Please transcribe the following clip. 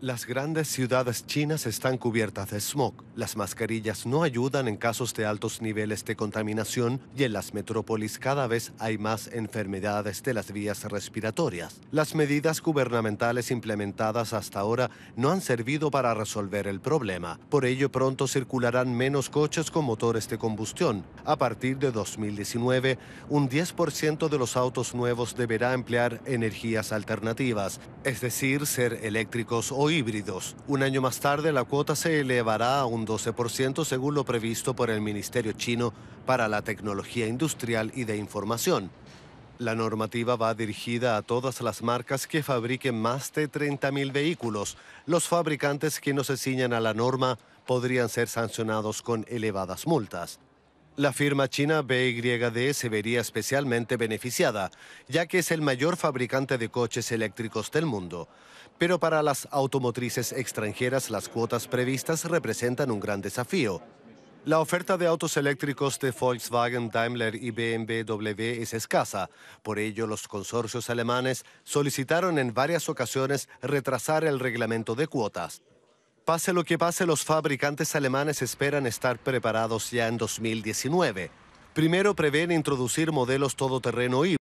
Las grandes ciudades chinas están cubiertas de smog. Las mascarillas no ayudan en casos de altos niveles de contaminación y en las metrópolis cada vez hay más enfermedades de las vías respiratorias. Las medidas gubernamentales implementadas hasta ahora no han servido para resolver el problema. Por ello pronto circularán menos coches con motores de combustión. A partir de 2019, un 10% de los autos nuevos deberá emplear energías alternativas, es decir, ser eléctricos o híbridos. Un año más tarde, la cuota se elevará a un 12% según lo previsto por el Ministerio chino para la Tecnología Industrial y de Información. La normativa va dirigida a todas las marcas que fabriquen más de 30.000 vehículos. Los fabricantes que no se ciñan a la norma podrían ser sancionados con elevadas multas. La firma china BYD se vería especialmente beneficiada, ya que es el mayor fabricante de coches eléctricos del mundo. Pero para las automotrices extranjeras las cuotas previstas representan un gran desafío, la oferta de autos eléctricos de Volkswagen, Daimler y BMW es escasa. Por ello, los consorcios alemanes solicitaron en varias ocasiones retrasar el reglamento de cuotas. Pase lo que pase, los fabricantes alemanes esperan estar preparados ya en 2019. Primero prevén introducir modelos todoterreno y